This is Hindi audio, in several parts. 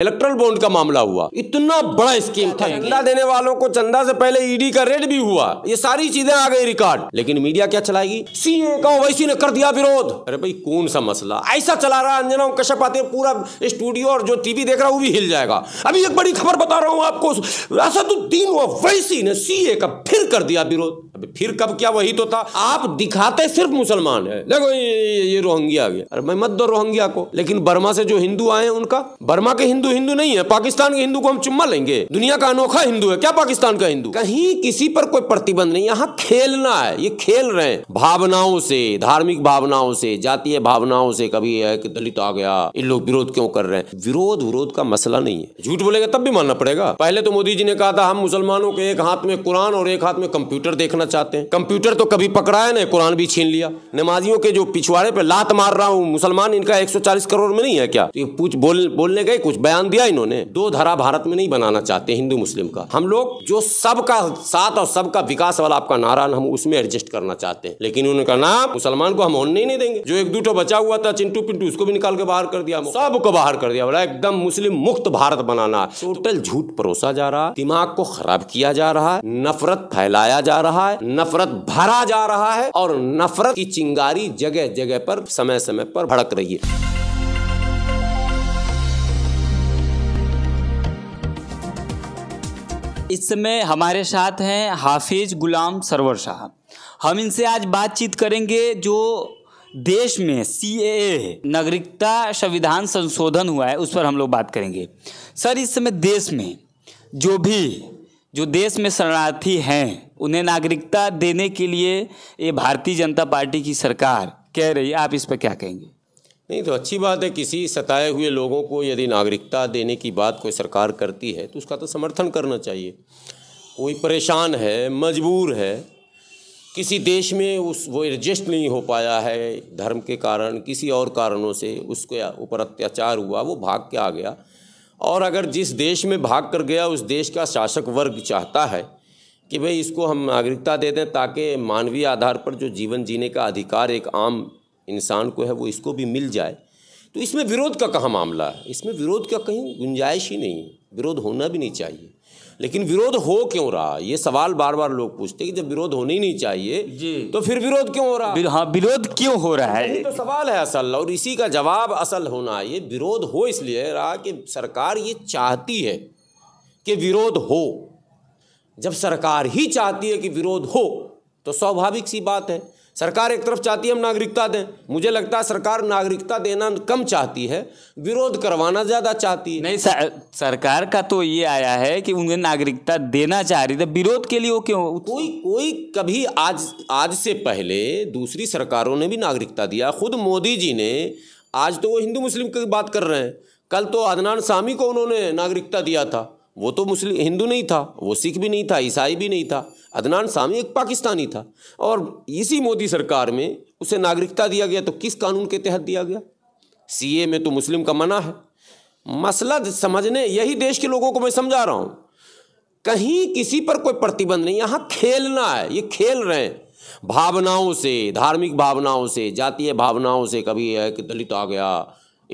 इलेक्ट्रल बॉन्ड का मामला हुआ इतना बड़ा स्कीम था चंदा देने वालों को चंदा से पहले ईडी e का रेड भी हुआ ये सारी चीजें आ गई रिकॉर्ड लेकिन मीडिया क्या चलाएगी सीए का ओवैसी ने कर दिया विरोध अरे भाई कौन सा मसला ऐसा चला रहा अंजना कश्यप आते पूरा स्टूडियो और जो टीवी देख रहा वो भी हिल जाएगा अभी एक बड़ी खबर बता रहा हूँ आपको असदुद्दीन ओवैसी वैसी ने सीए का फिर कर दिया विरोध फिर कब क्या वही तो था आप दिखाते सिर्फ मुसलमान है देखो ये, ये, ये रोहंग्या आ गया अरे मैं मत दो रोहंग्या को लेकिन बर्मा से जो हिंदू आए उनका बर्मा के हिंदू हिंदू हिंदू नहीं है पाकिस्तान के हिंदू को हम चुम्मा लेंगे दुनिया का अनोखा हिंदू है क्या पाकिस्तान का हिंदू कहीं किसी पर कोई प्रतिबंध नहीं यहाँ खेलना है ये खेल रहे हैं भावनाओं से धार्मिक भावनाओं से जातीय भावनाओं से कभी है कि दलित आ गया इन लोग विरोध क्यों कर रहे हैं विरोध विरोध का मसला नहीं है झूठ बोलेगा तब भी मानना पड़ेगा पहले तो मोदी जी ने कहा था हम मुसलमानों के एक हाथ में कुरान और एक हाथ में कंप्यूटर देखना चाहते हैं कंप्यूटर तो कभी पकड़ाया नहीं कुरान भी छीन लिया नमाजियों के जो पिछवाड़े पे लात मार रहा हूँ मुसलमान इनका एक करोड़ में नहीं है क्या तो पूछ बोल बोलने गए कुछ बयान बयान दिया इन्होंने दो धारा भारत में नहीं बनाना चाहते हिंदू मुस्लिम का हम लोग जो सबका साथ और सबका विकास वाला आपका नारा हम उसमें एडजस्ट करना चाहते हैं लेकिन उनका नाम मुसलमान को हम होने नहीं देंगे जो एक दूटो बचा हुआ था चिंटू पिंटू उसको भी निकाल के बाहर कर दिया सबको बाहर कर दिया बोला एकदम मुस्लिम मुक्त भारत बनाना टोटल झूठ परोसा जा रहा दिमाग को खराब किया जा रहा है नफरत फैलाया जा रहा है नफरत भरा जा रहा है और नफरत की चिंगारी जगह जगह पर समय समय पर भड़क रही है इस समय हमारे साथ हैं हाफिज गुलाम सरवर साहब हम इनसे आज बातचीत करेंगे जो देश में सी ए नागरिकता संविधान संशोधन हुआ है उस पर हम लोग बात करेंगे सर इस समय देश में जो भी जो देश में शरणार्थी हैं उन्हें नागरिकता देने के लिए ये भारतीय जनता पार्टी की सरकार कह रही है आप इस पर क्या कहेंगे नहीं तो अच्छी बात है किसी सताए हुए लोगों को यदि नागरिकता देने की बात कोई सरकार करती है तो उसका तो समर्थन करना चाहिए कोई परेशान है मजबूर है किसी देश में उस वो एडजस्ट नहीं हो पाया है धर्म के कारण किसी और कारणों से उसके ऊपर अत्याचार हुआ वो भाग के आ गया और अगर जिस देश में भाग कर गया उस देश का शासक वर्ग चाहता है कि भाई इसको हम नागरिकता दे दें ताकि मानवीय आधार पर जो जीवन जीने का अधिकार एक आम इंसान को है वो इसको भी मिल जाए तो इसमें विरोध का कहाँ मामला है इसमें विरोध का कहीं गुंजाइश ही नहीं है विरोध होना भी नहीं चाहिए लेकिन विरोध हो क्यों रहा ये सवाल बार बार लोग पूछते हैं कि जब विरोध होने ही नहीं चाहिए तो फिर विरोध क्यों हो रहा है हाँ विरोध क्यों हो रहा है ये तो सवाल है असल और इसी का जवाब असल होना ये विरोध हो इसलिए रहा कि सरकार ये चाहती है कि विरोध हो जब सरकार ही चाहती है कि विरोध हो तो स्वाभाविक सी बात है सरकार एक तरफ चाहती है हम नागरिकता दें मुझे लगता है सरकार नागरिकता देना कम चाहती है विरोध करवाना ज़्यादा चाहती है नहीं सर, सरकार का तो ये आया है कि उन्हें नागरिकता देना चाह रही थी तो विरोध के लिए वो क्यों कोई कोई कभी आज आज से पहले दूसरी सरकारों ने भी नागरिकता दिया खुद मोदी जी ने आज तो वो हिंदू मुस्लिम की बात कर रहे हैं कल तो अदनान सामी को उन्होंने नागरिकता दिया था वो तो मुस्लिम हिंदू नहीं था वो सिख भी नहीं था ईसाई भी नहीं था अदनान सामी एक पाकिस्तानी था और इसी मोदी सरकार में उसे नागरिकता दिया गया तो किस कानून के तहत दिया गया सीए में तो मुस्लिम का मना है मसला समझने यही देश के लोगों को मैं समझा रहा हूँ कहीं किसी पर कोई प्रतिबंध नहीं यहाँ खेलना है ये खेल रहे हैं भावनाओं से धार्मिक भावनाओं से जातीय भावनाओं से कभी है कि दलित आ गया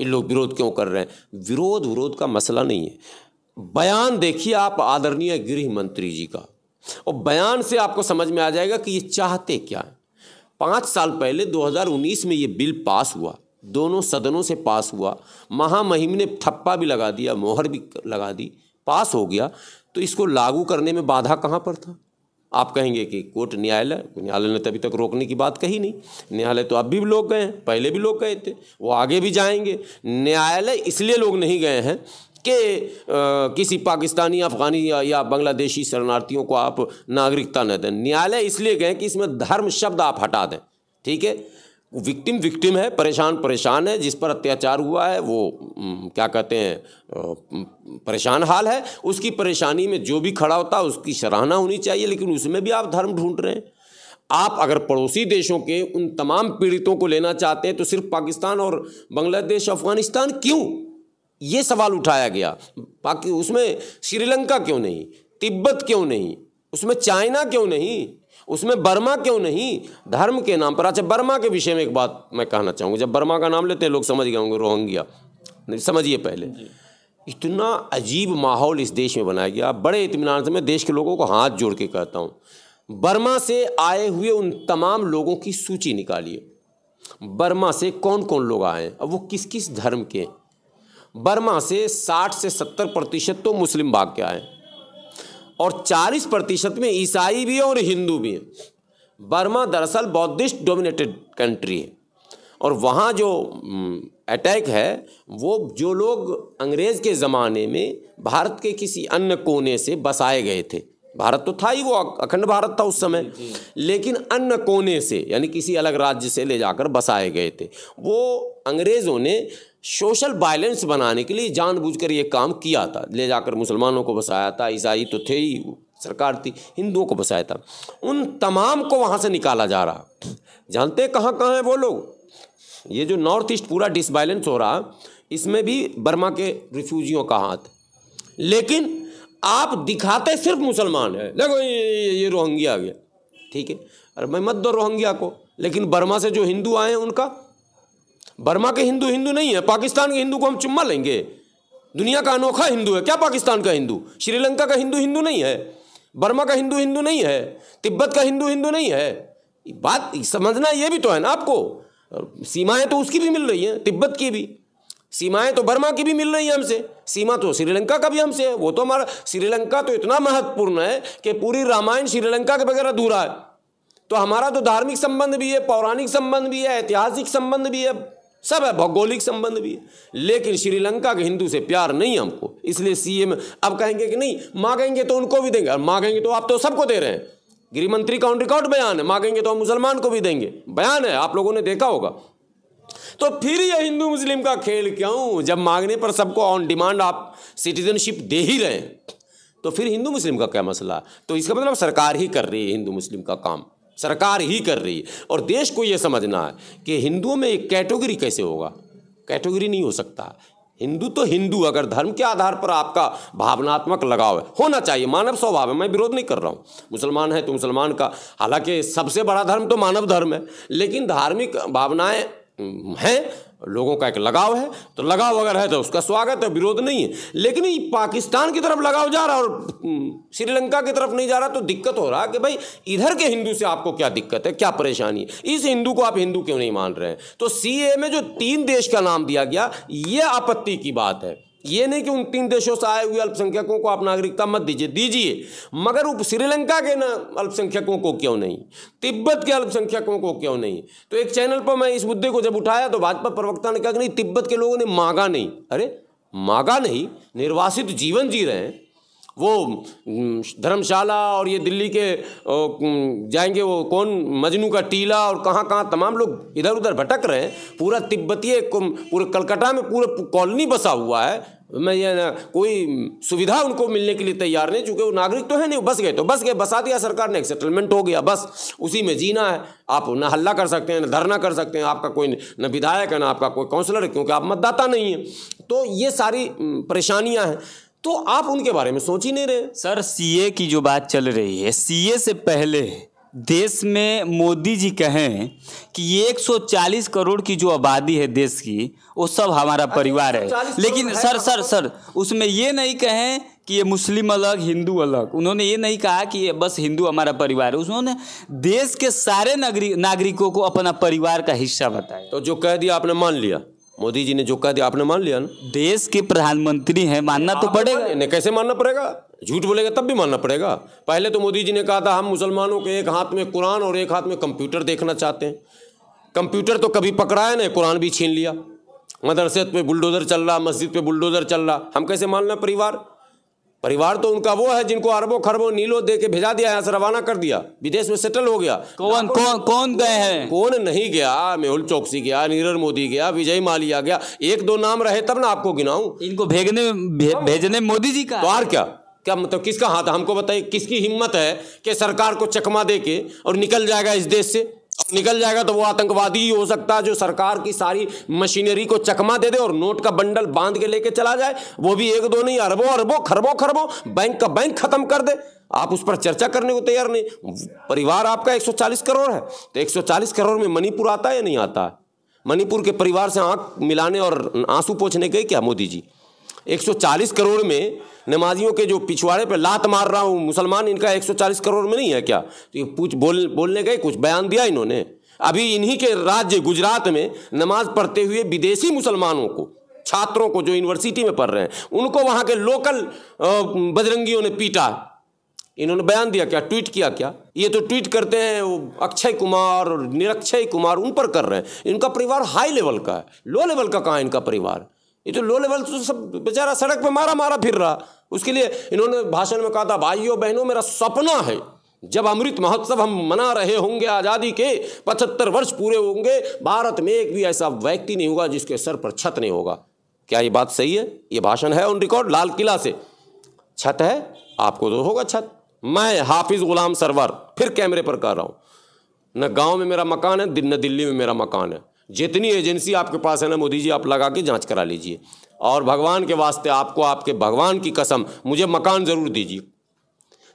इन लोग विरोध क्यों कर रहे हैं विरोध विरोध का मसला नहीं है बयान देखिए आप आदरणीय गृह मंत्री जी का और बयान से आपको समझ में आ जाएगा कि ये चाहते क्या है पाँच साल पहले 2019 में ये बिल पास हुआ दोनों सदनों से पास हुआ महामहिम ने ठप्पा भी लगा दिया मोहर भी लगा दी पास हो गया तो इसको लागू करने में बाधा कहाँ पर था आप कहेंगे कि कोर्ट न्यायालय न्यायालय ने तभी तक रोकने की बात कही नहीं न्यायालय तो अब भी लोग गए हैं पहले भी लोग गए थे वो आगे भी जाएंगे न्यायालय इसलिए लोग नहीं गए हैं कि किसी पाकिस्तानी अफगानी या, या बांग्लादेशी शरणार्थियों को आप नागरिकता न दें न्यायालय इसलिए कहें कि इसमें धर्म शब्द आप हटा दें ठीक है विक्टिम विक्टिम है परेशान परेशान है जिस पर अत्याचार हुआ है वो क्या कहते हैं परेशान हाल है उसकी परेशानी में जो भी खड़ा होता है उसकी सराहना होनी चाहिए लेकिन उसमें भी आप धर्म ढूंढ रहे हैं आप अगर पड़ोसी देशों के उन तमाम पीड़ितों को लेना चाहते हैं तो सिर्फ पाकिस्तान और बांग्लादेश अफगानिस्तान क्यों ये सवाल उठाया गया बाकी उसमें श्रीलंका क्यों नहीं तिब्बत क्यों नहीं उसमें चाइना क्यों नहीं उसमें बर्मा क्यों नहीं धर्म के नाम पर अच्छा बर्मा के विषय में एक बात मैं कहना चाहूँगा जब बर्मा का नाम लेते हैं लोग समझ गए होंगे रोहंग्या समझिए पहले इतना अजीब माहौल इस देश में बनाया गया बड़े इतमान से मैं देश के लोगों को हाथ जोड़ के कहता हूँ बर्मा से आए हुए उन तमाम लोगों की सूची निकालिए बर्मा से कौन कौन लोग आए अब वो किस किस धर्म के बर्मा से 60 से 70 प्रतिशत तो मुस्लिम भाग के आए और 40 प्रतिशत में ईसाई भी हैं और हिंदू भी हैं बर्मा दरअसल बौद्धिस्ट डोमिनेटेड कंट्री है और वहाँ जो अटैक है वो जो लोग अंग्रेज़ के ज़माने में भारत के किसी अन्य कोने से बसाए गए थे भारत तो था ही वो अखंड भारत था उस समय लेकिन अन्य कोने से यानी किसी अलग राज्य से ले जाकर बसाए गए थे वो अंग्रेज़ों ने सोशल बायलेंस बनाने के लिए जानबूझकर ये काम किया था ले जाकर मुसलमानों को बसाया था ईसाई तो थे ही सरकार थी हिंदुओं को बसाया था उन तमाम को वहाँ से निकाला जा रहा जानते कहाँ कहाँ हैं वो लोग ये जो नॉर्थ ईस्ट पूरा डिसबैलेंस हो रहा इसमें भी बर्मा के रिफ्यूजियों का हाथ लेकिन आप दिखाते सिर्फ मुसलमान है देखो ये, ये रोहंग्या आ गया ठीक है अरे मैं मत दो रोहंग्या को लेकिन बर्मा से जो हिंदू आए हैं उनका बर्मा के हिंदू हिंदू नहीं है पाकिस्तान के हिंदू को हम चुम्मा लेंगे दुनिया का अनोखा हिंदू है क्या पाकिस्तान का हिंदू श्रीलंका का हिंदू हिंदू नहीं है बर्मा का हिंदू हिंदू नहीं है तिब्बत का हिंदू हिंदू नहीं है बात समझना ये भी तो है ना आपको सीमाएं तो उसकी भी मिल रही हैं तिब्बत की भी सीमाएं तो बर्मा की भी मिल रही हैं हमसे सीमा तो श्रीलंका का भी हमसे है वो तो हमारा श्रीलंका तो इतना महत्वपूर्ण है कि पूरी रामायण श्रीलंका के बगैर अधूरा है तो हमारा तो धार्मिक संबंध भी है पौराणिक संबंध भी है ऐतिहासिक संबंध भी है सब है भौगोलिक संबंध भी है लेकिन श्रीलंका के हिंदू से प्यार नहीं हमको इसलिए सीएम अब कहेंगे कि नहीं मांगेंगे तो उनको भी देंगे और मांगेंगे तो आप तो सबको दे रहे हैं गृहमंत्री का ऑन रिकॉर्ड बयान है मांगेंगे तो हम मुसलमान को भी देंगे बयान है आप लोगों ने देखा होगा तो फिर यह हिंदू मुस्लिम का खेल क्यों जब मांगने पर सबको ऑन डिमांड आप सिटीजनशिप दे ही रहे हैं तो फिर हिंदू मुस्लिम का क्या मसला तो इसका मतलब सरकार ही कर रही है हिंदू मुस्लिम का काम सरकार ही कर रही है और देश को यह समझना है कि हिंदुओं में एक कैटेगरी कैसे होगा कैटेगरी नहीं हो सकता हिंदू तो हिंदू अगर धर्म के आधार पर आपका भावनात्मक लगाव है होना चाहिए मानव स्वभाव है मैं विरोध नहीं कर रहा हूँ मुसलमान है तो मुसलमान का हालांकि सबसे बड़ा धर्म तो मानव धर्म है लेकिन धार्मिक भावनाएं हैं लोगों का एक लगाव है तो लगाव अगर है तो उसका स्वागत है विरोध नहीं है लेकिन पाकिस्तान की तरफ लगाव जा रहा और हम्म, श्रीलंका की तरफ नहीं जा रहा तो दिक्कत हो रहा कि भाई इधर के हिंदू से आपको क्या दिक्कत है क्या परेशानी है इस हिंदू को आप हिंदू क्यों नहीं मान रहे हैं तो सी में जो तीन देश का नाम दिया गया ये आपत्ति की बात है ये नहीं कि उन तीन देशों से आए हुए अल्पसंख्यकों को आप नागरिकता मत दीजिए दीजिए मगर उप श्रीलंका के ना अल्पसंख्यकों को क्यों नहीं तिब्बत के अल्पसंख्यकों को क्यों नहीं तो एक चैनल पर मैं इस मुद्दे को जब उठाया तो भाजपा प्रवक्ता ने कहा कि नहीं तिब्बत के लोगों ने मांगा नहीं अरे मांगा नहीं निर्वासित जीवन जी रहे हैं वो धर्मशाला और ये दिल्ली के जाएंगे वो कौन मजनू का टीला और कहाँ कहाँ तमाम लोग इधर उधर भटक रहे हैं पूरा तिब्बतीय पूरे कलकत्ता में पूरा कॉलोनी बसा हुआ है मैं ये ना कोई सुविधा उनको मिलने के लिए तैयार नहीं चूंकि वो नागरिक तो है नहीं बस गए तो बस गए बसा दिया सरकार ने सेटलमेंट हो गया बस उसी में जीना है आप ना हल्ला कर सकते हैं ना धरना कर सकते हैं आपका कोई ना विधायक है ना आपका कोई काउंसलर है क्योंकि आप मतदाता नहीं है तो ये सारी परेशानियाँ हैं तो आप उनके बारे में सोच ही नहीं रहे सर सी की जो बात चल रही है सी से पहले देश में मोदी जी कहें कि 140 करोड़ की जो आबादी है देश की वो सब हमारा अच्छा, परिवार है लेकिन सर तो सर तो सर उसमें ये नहीं कहें कि ये मुस्लिम अलग हिंदू अलग उन्होंने ये नहीं कहा कि ये बस हिंदू हमारा परिवार है उन्होंने देश के सारे नागरिक नागरिकों को अपना परिवार का हिस्सा बताया तो जो कह दिया आपने मान लिया मोदी जी ने जो कह दिया आपने मान लिया ना देश के प्रधानमंत्री हैं मानना तो हाँ, पड़ेगा कैसे मानना पड़ेगा झूठ बोलेगा तब भी मानना पड़ेगा पहले तो मोदी जी ने कहा था हम मुसलमानों के एक हाथ में कुरान और एक हाथ में कंप्यूटर देखना चाहते हैं कंप्यूटर तो कभी पकड़ाया नहीं कुरान भी छीन लिया मदरसे पे बुलडोज़र चल रहा मस्जिद पे बुलडोज़र चल रहा हम कैसे मान लें परिवार परिवार तो उनका वो है जिनको अरबों खरबों नीलों दे के भेजा दिया यहाँ से रवाना कर दिया विदेश में सेटल हो गया कौन कौन कौन गए हैं कौन नहीं गया मेहुल चौकसी गया नीरज मोदी गया विजय मालिया गया एक दो नाम रहे तब ना आपको गिनाऊ इनको भेजने हाँ। भेजने मोदी जी का तो और क्या क्या मतलब किसका हाथ हमको बताइए किसकी हिम्मत है कि सरकार को चकमा दे के और निकल जाएगा इस देश से और निकल जाएगा तो वो आतंकवादी ही हो सकता है जो सरकार की सारी मशीनरी को चकमा दे दे और नोट का बंडल बांध के लेके चला जाए वो भी एक दो नहीं अरबों अरबों खरबों खरबों बैंक का बैंक खत्म कर दे आप उस पर चर्चा करने को तैयार नहीं परिवार आपका 140 करोड़ है तो 140 करोड़ में मणिपुर आता है या नहीं आता मणिपुर के परिवार से आंख मिलाने और आंसू पोछने गए क्या मोदी जी 140 करोड़ में नमाजियों के जो पिछवाड़े पर लात मार रहा हूँ मुसलमान इनका 140 करोड़ में नहीं है क्या तो ये पूछ बोल बोलने गए कुछ बयान दिया इन्होंने अभी इन्हीं के राज्य गुजरात में नमाज पढ़ते हुए विदेशी मुसलमानों को छात्रों को जो यूनिवर्सिटी में पढ़ रहे हैं उनको वहाँ के लोकल बजरंगियों ने पीटा इन्होंने बयान दिया क्या ट्वीट किया क्या ये तो ट्वीट करते हैं वो अक्षय कुमार और निरक्षय कुमार उन पर कर रहे हैं इनका परिवार हाई लेवल का है लो लेवल का कहाँ इनका परिवार ये तो लो लेवल तो सब बेचारा सड़क पे मारा मारा फिर रहा उसके लिए इन्होंने भाषण में कहा था भाइयों बहनों मेरा सपना है जब अमृत महोत्सव हम मना रहे होंगे आज़ादी के पचहत्तर वर्ष पूरे होंगे भारत में एक भी ऐसा व्यक्ति नहीं होगा जिसके सर पर छत नहीं होगा क्या ये बात सही है ये भाषण है ऑन रिकॉर्ड लाल किला से छत है आपको तो होगा छत मैं हाफिज गुलाम सरवर फिर कैमरे पर कर रहा हूँ न गांव में मेरा मकान है न दिल्ली में मेरा मकान है जितनी एजेंसी आपके पास है ना मोदी जी आप लगा के जांच करा लीजिए और भगवान के वास्ते आपको आपके भगवान की कसम मुझे मकान ज़रूर दीजिए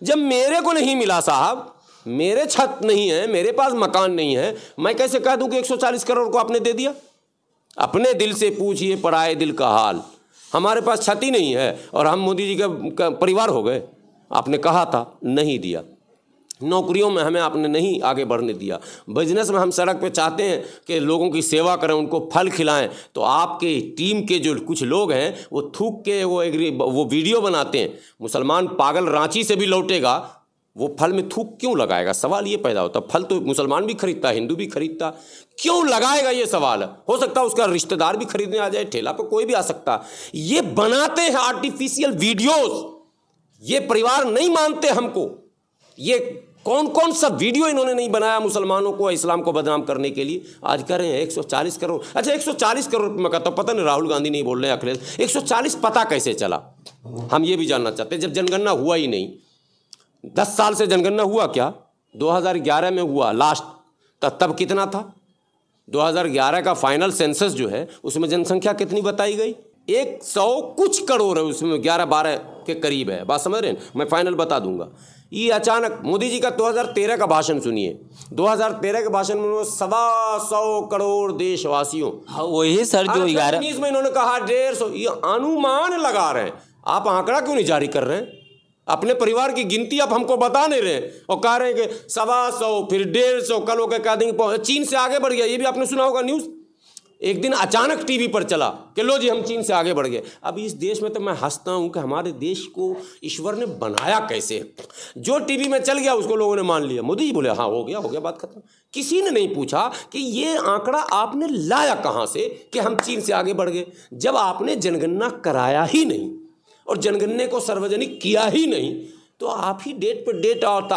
जब मेरे को नहीं मिला साहब मेरे छत नहीं है मेरे पास मकान नहीं है मैं कैसे कह दूं कि 140 करोड़ को आपने दे दिया अपने दिल से पूछिए पराए दिल का हाल हमारे पास छत ही नहीं है और हम मोदी जी का परिवार हो गए आपने कहा था नहीं दिया नौकरियों में हमें आपने नहीं आगे बढ़ने दिया बिजनेस में हम सड़क पे चाहते हैं कि लोगों की सेवा करें उनको फल खिलाएं तो आपके टीम के जो कुछ लोग हैं वो थूक के वो एग्री वो वीडियो बनाते हैं मुसलमान पागल रांची से भी लौटेगा वो फल में थूक क्यों लगाएगा सवाल ये पैदा होता फल तो मुसलमान भी खरीदता हिंदू भी खरीदता क्यों लगाएगा ये सवाल हो सकता है उसका रिश्तेदार भी खरीदने आ जाए ठेला पर कोई भी आ सकता ये बनाते हैं आर्टिफिशियल वीडियोज ये परिवार नहीं मानते हमको ये कौन कौन सा वीडियो इन्होंने नहीं बनाया मुसलमानों को इस्लाम को बदनाम करने के लिए आज कह रहे हैं 140 करोड़ अच्छा 140 करोड़ मैं कहता हूँ पता नहीं राहुल गांधी नहीं बोल रहे हैं अखिलेश 140 पता कैसे चला हम ये भी जानना चाहते हैं जब जनगणना हुआ ही नहीं दस साल से जनगणना हुआ क्या 2011 में हुआ लास्ट तो तब कितना था दो का फाइनल सेंसस जो है उसमें जनसंख्या कितनी बताई गई एक सौ कुछ करोड़ है उसमें ग्यारह बारह के करीब है बात समझ रहे हैं मैं फाइनल बता दूंगा ये अचानक मोदी जी का 2013 का भाषण सुनिए 2013 के भाषण में सवा सौ करोड़ देशवासियों हाँ, वही सर जो उन्नीस में इन्होंने कहा डेढ़ सौ ये अनुमान लगा रहे हैं आप आंकड़ा क्यों नहीं जारी कर रहे हैं अपने परिवार की गिनती आप हमको बता नहीं रहे और कह रहे हैं कि सवा सौ फिर डेढ़ सौ कल होकर कह देंगे चीन से आगे बढ़ गया ये भी आपने सुना होगा न्यूज़ एक दिन अचानक टीवी पर चला कि लो जी हम चीन से आगे बढ़ गए अब इस देश में तो मैं हंसता हूँ कि हमारे देश को ईश्वर ने बनाया कैसे जो टीवी में चल गया उसको लोगों ने मान लिया मोदी जी बोले हाँ हो गया हो गया बात खत्म किसी ने नहीं पूछा कि ये आंकड़ा आपने लाया कहाँ से कि हम चीन से आगे बढ़ गए जब आपने जनगणना कराया ही नहीं और जनगणने को सार्वजनिक किया ही नहीं तो आप ही डेट पर डेट और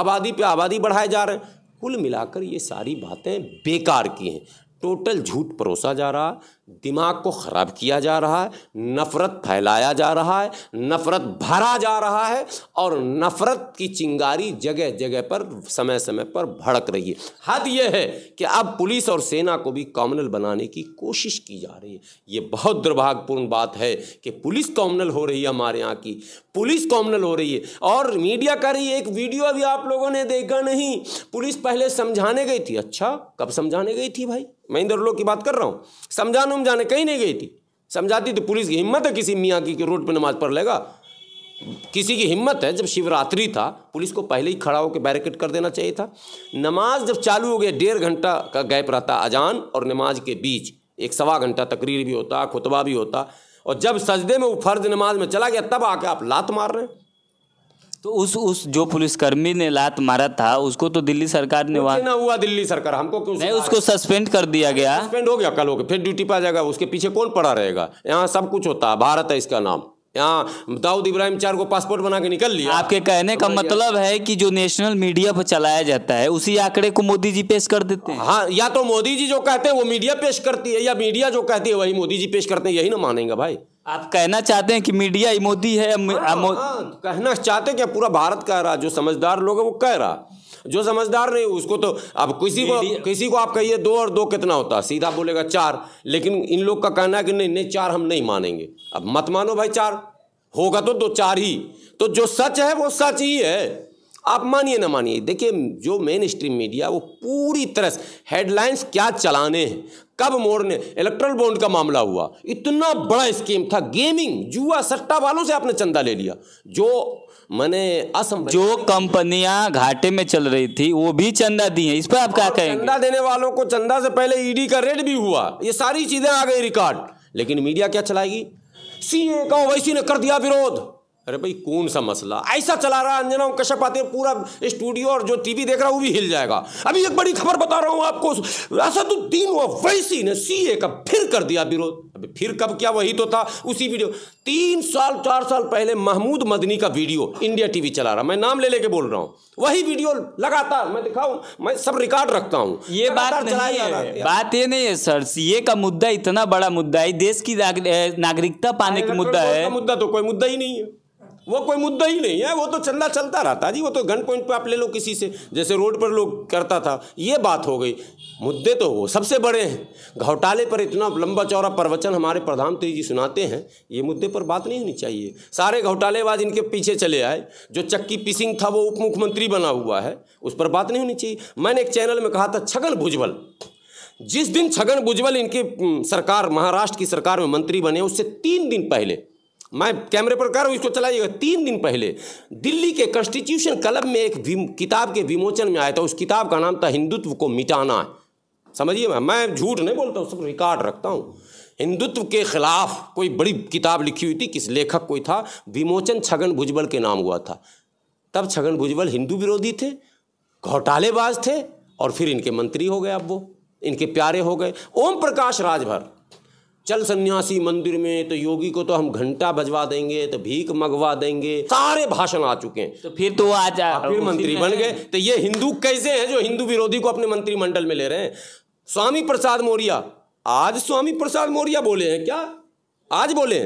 आबादी पे आबादी बढ़ाए जा रहे हैं कुल मिलाकर ये सारी बातें बेकार की हैं टोटल झूठ परोसा जा रहा दिमाग को ख़राब किया जा रहा है नफ़रत फैलाया जा रहा है नफ़रत भरा जा रहा है और नफ़रत की चिंगारी जगह जगह पर समय समय पर भड़क रही है हद यह है कि अब पुलिस और सेना को भी कॉमनल बनाने की कोशिश की जा रही है ये बहुत दुर्भाग्यपूर्ण बात है कि पुलिस कॉमनल हो रही है हमारे यहाँ की पुलिस कॉमनल हो रही है और मीडिया का रही एक वीडियो अभी आप लोगों ने देखा नहीं पुलिस पहले समझाने गई थी अच्छा कब समझाने गई थी भाई मैं इंद्र लोग की बात कर रहा हूँ समझाने जाने कहीं नहीं गई थी समझाती तो पुलिस की हिम्मत है किसी मियाँ की कि रोड पर नमाज पढ़ लेगा किसी की हिम्मत है जब शिवरात्रि था पुलिस को पहले ही खड़ा होकर बैरिकेड कर देना चाहिए था नमाज जब चालू हो गया डेढ़ घंटा का गैप रहता अजान और नमाज के बीच एक सवा घंटा तकरीर भी होता खुतबा भी होता और जब सजदे में वो फर्ज नमाज में चला गया तब आके आप लात मार रहे हैं तो उस उस जो पुलिसकर्मी ने लात मारा था उसको तो दिल्ली सरकार ने वहाँ ना हुआ दिल्ली सरकार हमको क्यों नहीं उसको सस्पेंड कर दिया गया सस्पेंड हो गया कल हो गया फिर ड्यूटी पर जाएगा उसके पीछे कौन पड़ा रहेगा यहाँ सब कुछ होता है भारत है इसका नाम यहाँ दाऊद इब्राहिम चार को पासपोर्ट बना के निकल लिया आपके कहने का मतलब है कि जो नेशनल मीडिया पर चलाया जाता है उसी आंकड़े को मोदी जी पेश कर देते हैं हाँ या तो मोदी जी जो कहते हैं वो मीडिया पेश करती है या मीडिया जो कहती है वही मोदी जी पेश करते हैं यही ना मानेंगे भाई आप कहना चाहते हैं कि मीडिया मोदी है आ, आ, आ, हाँ, कहना चाहते हैं कि पूरा भारत कह रहा जो समझदार लोग है वो कह रहा जो समझदार नहीं उसको तो अब किसी को किसी को आप कहिए दो और दो कितना होता सीधा बोलेगा चार लेकिन इन लोग का कहना है कि नहीं नहीं चार हम नहीं मानेंगे अब मत मानो भाई चार होगा तो दो चार ही तो जो सच है वो सच ही है आप मानिए ना मानिए देखिए जो मेन स्ट्रीम मीडिया वो पूरी तरह हेडलाइंस क्या चलाने हैं कब मोड़ने इलेक्ट्रल बॉन्ड का मामला हुआ इतना बड़ा स्कीम था गेमिंग जुआ सट्टा वालों से आपने चंदा ले लिया जो मैंने असम जो कंपनियां घाटे में चल रही थी वो भी चंदा दी है इस पर आप क्या हाँ, कहेंगे चंदा देने वालों को चंदा से पहले ईडी का रेड भी हुआ ये सारी चीजें आ गई रिकॉर्ड लेकिन मीडिया क्या चलाएगी सीए का ओवैसी ने कर दिया विरोध अरे भाई कौन सा मसला ऐसा चला रहा है अंजना कश्यप आते पूरा स्टूडियो और जो टीवी देख रहा वो भी हिल जाएगा अभी एक बड़ी खबर बता रहा हूँ आपको असदुद्दीन वैसी ने सीए का फिर कर दिया विरोध अभी फिर कब क्या वही तो था उसी वीडियो तीन साल चार साल पहले महमूद मदनी का वीडियो इंडिया टीवी चला रहा मैं नाम ले लेके बोल रहा हूँ वही वीडियो लगातार मैं दिखाऊ मैं सब रिकॉर्ड रखता हूँ ये बात बात ये नहीं है सर सी का मुद्दा इतना बड़ा मुद्दा है देश की नागरिकता पाने का मुद्दा है मुद्दा तो कोई मुद्दा ही नहीं है वो कोई मुद्दा ही नहीं है वो तो चंदा चलता रहता जी वो तो गन पॉइंट पे आप ले लो किसी से जैसे रोड पर लोग करता था ये बात हो गई मुद्दे तो वो सबसे बड़े हैं घोटाले पर इतना लंबा चौड़ा प्रवचन हमारे प्रधान जी सुनाते हैं ये मुद्दे पर बात नहीं होनी चाहिए सारे घोटालेबाज इनके पीछे चले आए जो चक्की पिसिंग था वो उप मुख्यमंत्री बना हुआ है उस पर बात नहीं होनी चाहिए मैंने एक चैनल में कहा था छगन भुजबल जिस दिन छगन भुजबल इनके सरकार महाराष्ट्र की सरकार में मंत्री बने उससे तीन दिन पहले मैं कैमरे पर कह रहा हूँ इसको चलाइएगा तीन दिन पहले दिल्ली के कॉन्स्टिट्यूशन क्लब में एक किताब के विमोचन में आया था उस किताब का नाम था हिंदुत्व को मिटाना समझिए मैं मैं झूठ नहीं बोलता हूँ सब रिकॉर्ड रखता हूँ हिंदुत्व के खिलाफ कोई बड़ी किताब लिखी हुई थी किस लेखक कोई था विमोचन छगन भुजबल के नाम हुआ था तब छगन भुजबल हिंदू विरोधी थे घोटालेबाज थे और फिर इनके मंत्री हो गए अब वो इनके प्यारे हो गए ओम प्रकाश राजभर चल सन्यासी मंदिर में तो योगी को तो हम घंटा बजवा देंगे तो भीख मंगवा देंगे सारे भाषण आ चुके हैं तो फिर तो आ जा फिर मंत्री बन गए तो ये हिंदू कैसे हैं जो हिंदू विरोधी को अपने मंत्रिमंडल में ले रहे हैं स्वामी प्रसाद मौर्य आज स्वामी प्रसाद मौर्य बोले हैं क्या आज बोले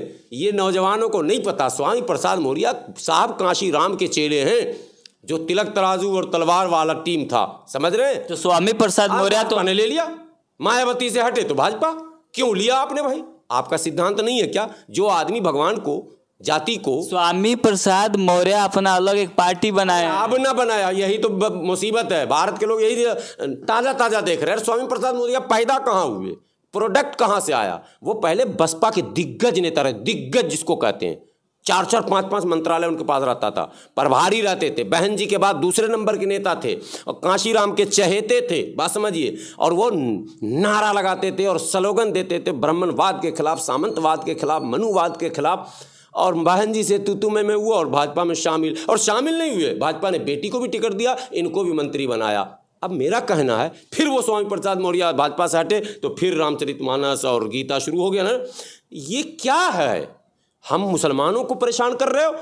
ये नौजवानों को नहीं पता स्वामी प्रसाद मौर्य साहब काशी राम के चेले हैं जो तिलक तराजू और तलवार वाला टीम था समझ रहे हैं तो स्वामी प्रसाद मौर्य तो ने ले लिया मायावती से हटे तो भाजपा क्यों लिया आपने भाई आपका सिद्धांत नहीं है क्या जो आदमी भगवान को जाति को स्वामी प्रसाद मौर्य अपना अलग एक पार्टी बनाया अब ना बनाया यही तो मुसीबत है भारत के लोग यही ताज़ा ताज़ा देख रहे हैं स्वामी प्रसाद मौर्य पैदा कहाँ हुए प्रोडक्ट कहाँ से आया वो पहले बसपा के दिग्गज नेता रहे दिग्गज जिसको कहते हैं चार चार पांच पांच मंत्रालय उनके पास रहता था प्रभारी रहते थे बहन जी के बाद दूसरे नंबर के नेता थे और काशी राम के चहेते थे बात समझिए और वो नारा लगाते थे और स्लोगन देते थे ब्राह्मणवाद के खिलाफ सामंतवाद के खिलाफ मनुवाद के खिलाफ और बहन जी से तुतु में मैं हुआ और भाजपा में शामिल और शामिल नहीं हुए भाजपा ने बेटी को भी टिकट दिया इनको भी मंत्री बनाया अब मेरा कहना है फिर वो स्वामी प्रसाद मौर्य भाजपा से हटे तो फिर रामचरित मानस और गीता शुरू हो गया ना ये क्या है हम मुसलमानों को परेशान कर रहे हो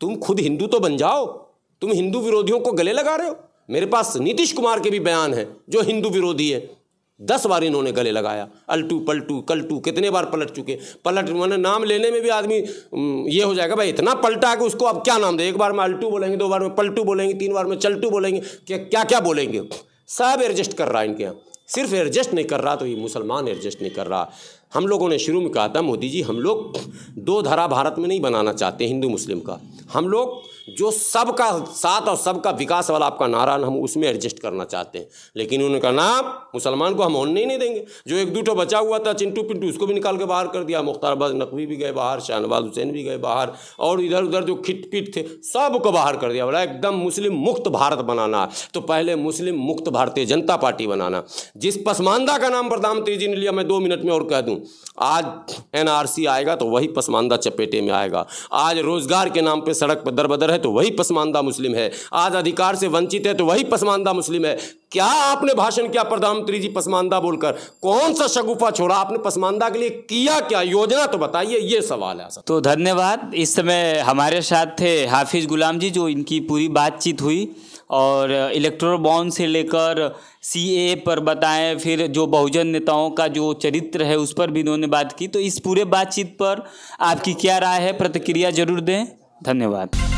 तुम खुद हिंदू तो बन जाओ तुम हिंदू विरोधियों को गले लगा रहे हो मेरे पास नीतीश कुमार के भी बयान हैं जो हिंदू विरोधी है दस बार इन्होंने गले लगाया अल्टू पलटू कलटू कितने बार पलट चुके पलट मैंने नाम लेने में भी आदमी ये हो जाएगा भाई इतना पलटा है कि उसको अब क्या नाम दे एक बार में अल्टू बोलेंगे दो बार में पलटू बोलेंगे तीन बार में चलटू बोलेंगे क्या क्या क्या बोलेंगे सब एडजस्ट कर रहा है इनके यहाँ सिर्फ एडजस्ट नहीं कर रहा तो ये मुसलमान एडजस्ट नहीं कर रहा हम लोगों ने शुरू में कहा था मोदी जी हम लोग दो धारा भारत में नहीं बनाना चाहते हिंदू मुस्लिम का हम लोग जो सबका साथ और सबका विकास वाला आपका नारा हम उसमें एडजस्ट करना चाहते हैं लेकिन उनका नाम मुसलमान को हम होने ही नहीं देंगे जो एक दूठो बचा हुआ था चिंटू पिंटू उसको भी निकाल के बाहर कर दिया मुख्तार अब्बास नकवी भी गए बाहर शाहनवाज हुसैन भी गए बाहर और इधर उधर जो खिट पिट थे सबको बाहर कर दिया बोला एकदम मुस्लिम मुक्त भारत बनाना तो पहले मुस्लिम मुक्त भारतीय जनता पार्टी बनाना जिस पसमानदा का नाम प्रधानमंत्री जी ने लिया मैं दो मिनट में और कह दूँ आज एन आएगा तो वही पसमानदा चपेटे में आएगा आज रोजगार के नाम पर सड़क पर दर है है तो वही पसमानदा मुस्लिम है आज अधिकार से वंचित है तो वही पसमानदा मुस्लिम है क्या आपने भाषण किया प्रधानमंत्री जी पसमानदा बोलकर कौन सा शगुफा छोड़ा आपने पसमानदा के लिए किया क्या योजना तो बताइए ये सवाल है तो धन्यवाद इस समय हमारे साथ थे हाफिज गुलाम जी जो इनकी पूरी बातचीत हुई और इलेक्ट्रो बॉन्ड से लेकर सी पर बताएं फिर जो बहुजन नेताओं का जो चरित्र है उस पर भी इन्होंने बात की तो इस पूरे बातचीत पर आपकी क्या राय है प्रतिक्रिया जरूर दें धन्यवाद